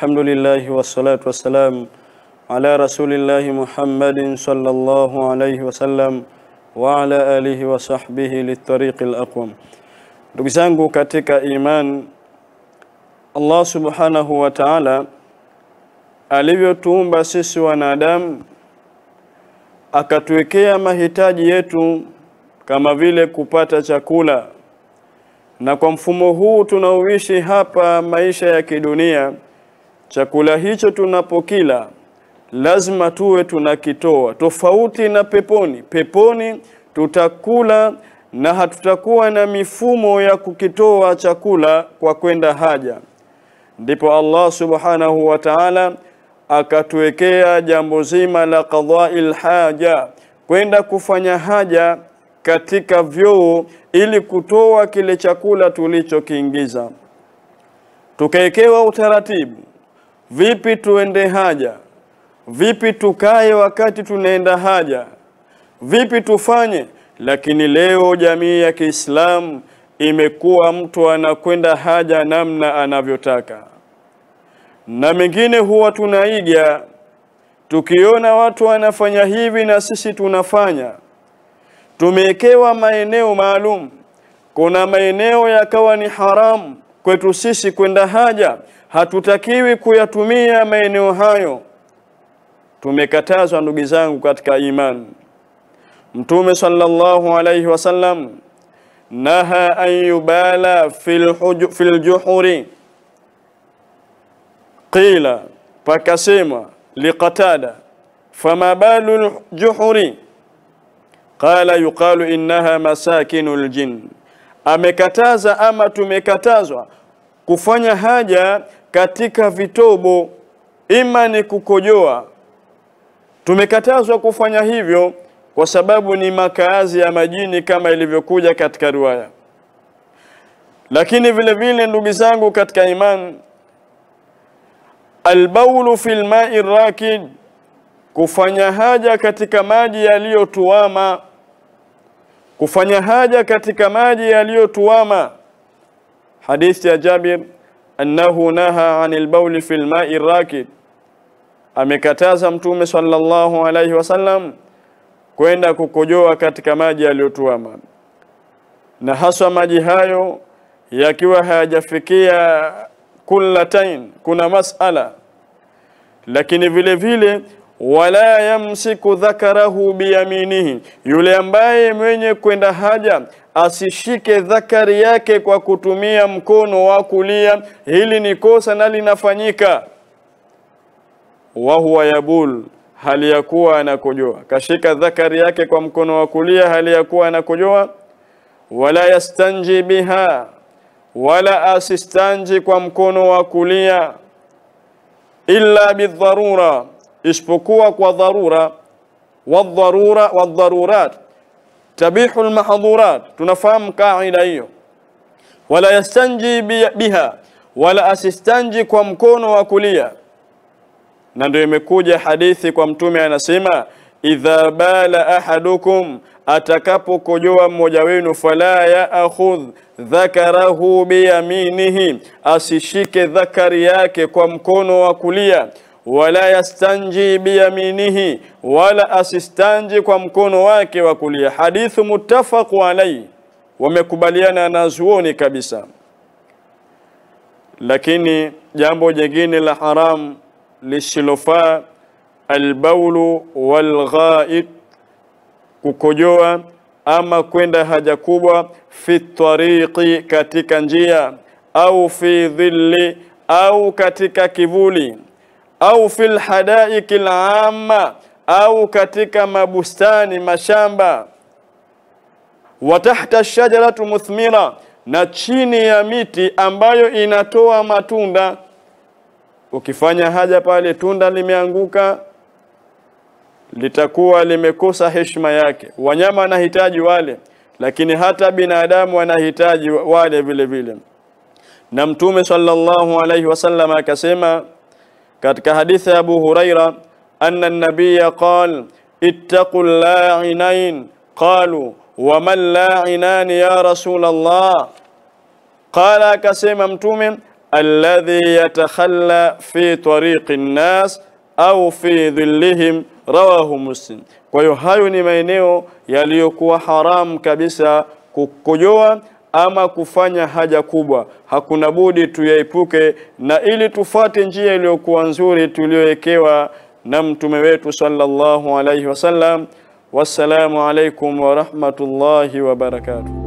الحمد لله والصلاة والسلام على رسول الله محمد صلى الله عليه وسلم وعلى آله وصحبه للطريق الأقوم دوغزانغو كاتيكا إيمان الله سبحانه وتعالى alivyo tuumba sisi wanadamu akatuwekea mahitaji yetu kama vile kupata chakula na kwa mfumo huu tunaoishi hapa maisha ya kidunia Chakula hicho tunapokila lazima tuwe tunakitoa, tofauti na peponi. Peponi tutakula na hatutakuwa na mifumo ya kukitoa chakula kwa kwenda haja. Ndipo Allah subhanahu wa ta'ala akatuwekea jambo zima la qadhai lhaja kwenda kufanya haja katika vyoo ili kutoa kile chakula tulichokiingiza. Tukawekewa utaratibu Vipi tuende haja? Vipi tukae wakati tunaenda haja? Vipi tufanye? Lakini leo jamii ya Kiislamu imekuwa mtu anakwenda haja namna anavyotaka, na mengine huwa tunaiga tukiona watu wanafanya hivi na sisi tunafanya. Tumewekewa maeneo maalum, kuna maeneo yakawa ni haramu kwetu sisi kwenda haja hatutakiwi kuyatumia maeneo hayo tumekatazwa ndugu zangu katika imani mtume sallallahu alayhi wasallam naha an yubala fil fil juhuri qila pakasema liqatada fama balu juhuri qala yuqalu innaha masakinu ljin amekataza ama tumekatazwa kufanya haja katika vitobo ima ni kukojoa tumekatazwa kufanya hivyo kwa sababu ni makaazi ya majini kama ilivyokuja katika riwaya lakini vile vile ndugu zangu katika imani albaulu fil ma'i rakid kufanya haja katika maji yaliyotuama kufanya haja katika maji yaliyotuama hadithi ya Jabir annahu naha anil bauli fil ma'i rakid, amekataza Mtume sallallahu alayhi wasallam kwenda kukojoa katika maji yaliyotuama, na haswa maji hayo yakiwa hayajafikia kullatain, kuna masala lakini vile vile wala yamsiku dhakarahu biyaminihi, yule ambaye mwenye kwenda haja asishike dhakari yake kwa kutumia mkono wa kulia, hili ni kosa na linafanyika. wa huwa yabul, hali ya kuwa anakojoa, kashika dhakari yake kwa mkono wa kulia hali ya kuwa anakojoa. wala yastanji biha, wala asistanji kwa mkono wa kulia illa bidharura isipokuwa kwa dharura wadharura wadharurat tabihu almahdhurat tunafahamu kaida hiyo wala yastanji biha wala asistanji kwa mkono wa kulia na ndio imekuja hadithi kwa mtume anasema idha bala ahadukum atakapokojoa mmoja wenu fala yaakhudh dhakarahu biyaminihi asishike dhakari yake kwa mkono wa kulia wala yastanji biyaminihi wala asistanji kwa mkono wake wa kulia hadithu mutafaku alai wamekubaliana na zuoni kabisa lakini jambo jingine la haram lisilofaa albaulu walghaid kukojoa ama kwenda haja kubwa fi tariqi katika njia au fi dhilli au katika kivuli au fil hadaiki amma au katika mabustani mashamba wa tahta shajaratu muthmira na chini ya miti ambayo inatoa matunda ukifanya haja pale tunda limeanguka litakuwa limekosa heshima yake wanyama wanahitaji wale lakini hata binadamu wanahitaji wale vile vile na mtume sallallahu alaihi wasallam akasema katika hadithi ya Abu Huraira anna an-nabiy qala ittaqul la'inain qalu wama la'inani ya rasulullah qala akasema mtume alladhi yatakhalla fi tariqi an-nas au fi dhillihim rawahu muslim kwa hiyo hayo ni maeneo yaliyokuwa haramu kabisa kukojoa ama kufanya haja kubwa, hakuna budi tuyaepuke, na ili tufate njia iliyokuwa nzuri tuliyowekewa na mtume wetu sallallahu alaihi wasallam. Wassalamu alaikum warahmatullahi wabarakatuh.